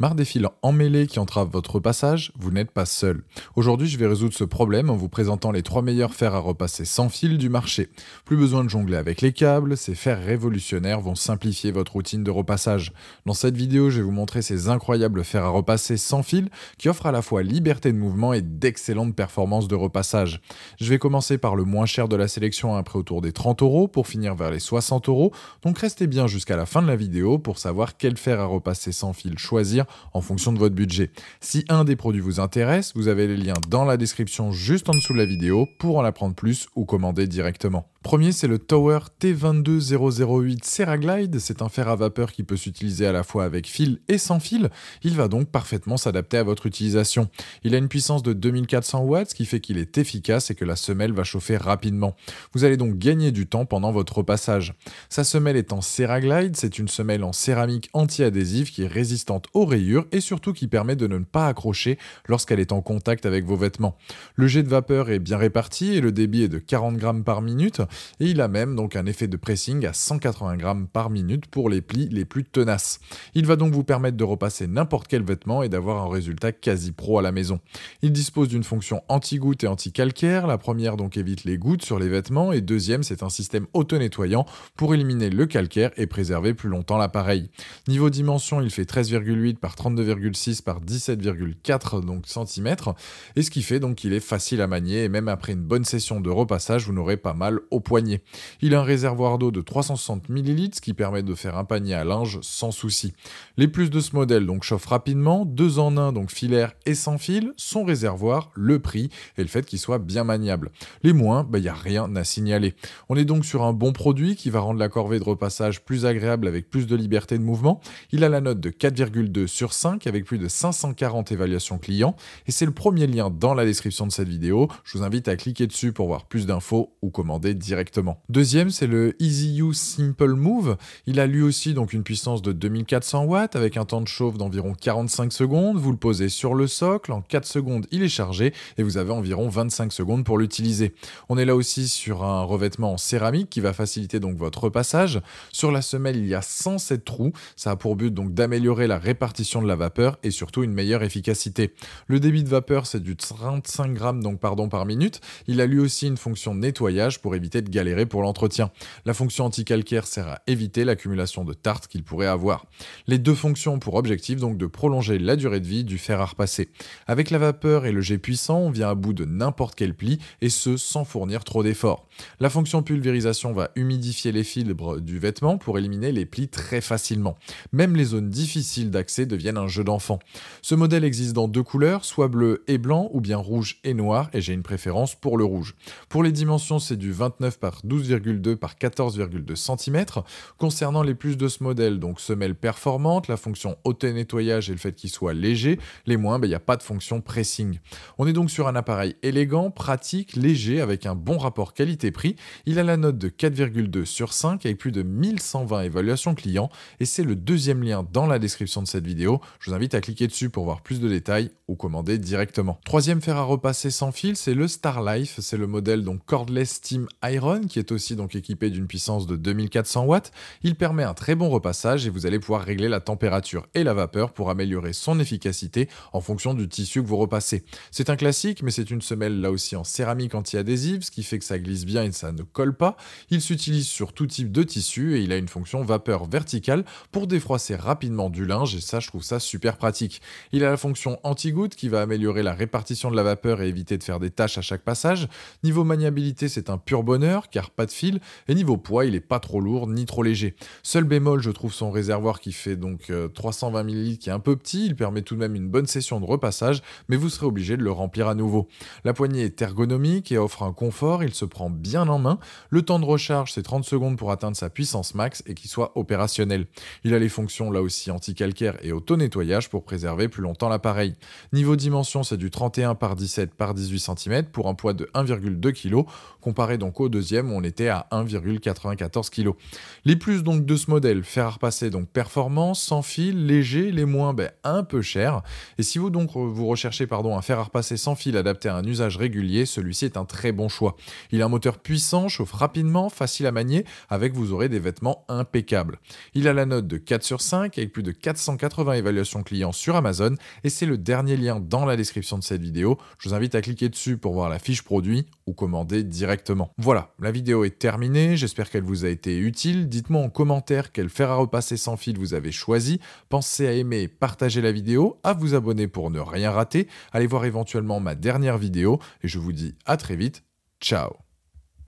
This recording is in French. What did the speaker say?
Marre des fils emmêlés qui entravent votre passage, vous n'êtes pas seul. Aujourd'hui, je vais résoudre ce problème en vous présentant les 3 meilleurs fers à repasser sans fil du marché. Plus besoin de jongler avec les câbles, ces fers révolutionnaires vont simplifier votre routine de repassage. Dans cette vidéo, je vais vous montrer ces incroyables fers à repasser sans fil qui offrent à la fois liberté de mouvement et d'excellentes performances de repassage. Je vais commencer par le moins cher de la sélection à un prix autour des 30 euros pour finir vers les 60 euros, donc restez bien jusqu'à la fin de la vidéo pour savoir quel fer à repasser sans fil choisir en fonction de votre budget. Si un des produits vous intéresse, vous avez les liens dans la description juste en dessous de la vidéo pour en apprendre plus ou commander directement. Premier, c'est le Tower T22008 Ceraglide. C'est un fer à vapeur qui peut s'utiliser à la fois avec fil et sans fil. Il va donc parfaitement s'adapter à votre utilisation. Il a une puissance de 2400 watts, ce qui fait qu'il est efficace et que la semelle va chauffer rapidement. Vous allez donc gagner du temps pendant votre passage. Sa semelle est en Ceraglide. C'est une semelle en céramique anti-adhésive qui est résistante aux rayures et surtout qui permet de ne pas accrocher lorsqu'elle est en contact avec vos vêtements. Le jet de vapeur est bien réparti et le débit est de 40 grammes par minute et il a même donc un effet de pressing à 180 grammes par minute pour les plis les plus tenaces. Il va donc vous permettre de repasser n'importe quel vêtement et d'avoir un résultat quasi pro à la maison. Il dispose d'une fonction anti-goutte et anti-calcaire, la première donc évite les gouttes sur les vêtements et deuxième c'est un système auto-nettoyant pour éliminer le calcaire et préserver plus longtemps l'appareil. Niveau dimension, il fait 13,8 par 32,6 par 17,4 donc cm et ce qui fait donc qu'il est facile à manier et même après une bonne session de repassage, vous n'aurez pas mal au poignet. Il a un réservoir d'eau de 360 ml qui permet de faire un panier à linge sans souci. Les plus de ce modèle donc chauffent rapidement, deux en un donc filaire et sans fil, son réservoir, le prix et le fait qu'il soit bien maniable. Les moins, il bah, n'y a rien à signaler. On est donc sur un bon produit qui va rendre la corvée de repassage plus agréable avec plus de liberté de mouvement. Il a la note de 4,2 sur 5 avec plus de 540 évaluations clients et c'est le premier lien dans la description de cette vidéo. Je vous invite à cliquer dessus pour voir plus d'infos ou commander directement Deuxième, c'est le Easy Use Simple Move. Il a lui aussi donc une puissance de 2400 watts avec un temps de chauffe d'environ 45 secondes. Vous le posez sur le socle, en 4 secondes il est chargé et vous avez environ 25 secondes pour l'utiliser. On est là aussi sur un revêtement en céramique qui va faciliter donc votre repassage. Sur la semelle, il y a 107 trous. Ça a pour but donc d'améliorer la répartition de la vapeur et surtout une meilleure efficacité. Le débit de vapeur, c'est du 35 grammes donc pardon par minute. Il a lui aussi une fonction de nettoyage pour éviter de galérer pour l'entretien. La fonction anti-calcaire sert à éviter l'accumulation de tartes qu'il pourrait avoir. Les deux fonctions ont pour objectif donc de prolonger la durée de vie du fer à repasser. Avec la vapeur et le jet puissant, on vient à bout de n'importe quel pli et ce sans fournir trop d'efforts. La fonction pulvérisation va humidifier les fibres du vêtement pour éliminer les plis très facilement. Même les zones difficiles d'accès deviennent un jeu d'enfant. Ce modèle existe dans deux couleurs, soit bleu et blanc ou bien rouge et noir et j'ai une préférence pour le rouge. Pour les dimensions, c'est du 29 par 12,2 par 14,2 cm. Concernant les plus de ce modèle, donc semelle performante, la fonction auto-nettoyage et le fait qu'il soit léger, les moins, ben, il n'y a pas de fonction pressing. On est donc sur un appareil élégant, pratique, léger, avec un bon rapport qualité-prix. Il a la note de 4,2 sur 5 avec plus de 1120 évaluations clients et c'est le deuxième lien dans la description de cette vidéo. Je vous invite à cliquer dessus pour voir plus de détails ou commander directement. Troisième fer à repasser sans fil, c'est le Star Life. C'est le modèle donc cordless Steam I qui est aussi donc équipé d'une puissance de 2400 watts. Il permet un très bon repassage et vous allez pouvoir régler la température et la vapeur pour améliorer son efficacité en fonction du tissu que vous repassez. C'est un classique, mais c'est une semelle là aussi en céramique anti ce qui fait que ça glisse bien et ça ne colle pas. Il s'utilise sur tout type de tissu et il a une fonction vapeur verticale pour défroisser rapidement du linge et ça je trouve ça super pratique. Il a la fonction anti-goutte qui va améliorer la répartition de la vapeur et éviter de faire des tâches à chaque passage. Niveau maniabilité, c'est un pur bonheur car pas de fil et niveau poids il est pas trop lourd ni trop léger. Seul bémol je trouve son réservoir qui fait donc 320 euh, ml qui est un peu petit, il permet tout de même une bonne session de repassage mais vous serez obligé de le remplir à nouveau. La poignée est ergonomique et offre un confort, il se prend bien en main, le temps de recharge c'est 30 secondes pour atteindre sa puissance max et qu'il soit opérationnel. Il a les fonctions là aussi anti-calcaire et auto-nettoyage pour préserver plus longtemps l'appareil. Niveau dimension c'est du 31 par 17 par 18 cm pour un poids de 1,2 kg comparé donc au deuxième on était à 1,94 kg. Les plus donc de ce modèle, fer à repasser donc performance, sans fil, léger, les moins ben, un peu cher. Et si vous donc vous recherchez pardon, un fer à repasser sans fil adapté à un usage régulier, celui-ci est un très bon choix. Il a un moteur puissant, chauffe rapidement, facile à manier, avec vous aurez des vêtements impeccables. Il a la note de 4 sur 5 avec plus de 480 évaluations clients sur Amazon et c'est le dernier lien dans la description de cette vidéo. Je vous invite à cliquer dessus pour voir la fiche produit ou commander directement. Voilà, la vidéo est terminée, j'espère qu'elle vous a été utile. Dites-moi en commentaire quel fer à repasser sans fil vous avez choisi. Pensez à aimer, partager la vidéo, à vous abonner pour ne rien rater, allez voir éventuellement ma dernière vidéo et je vous dis à très vite. Ciao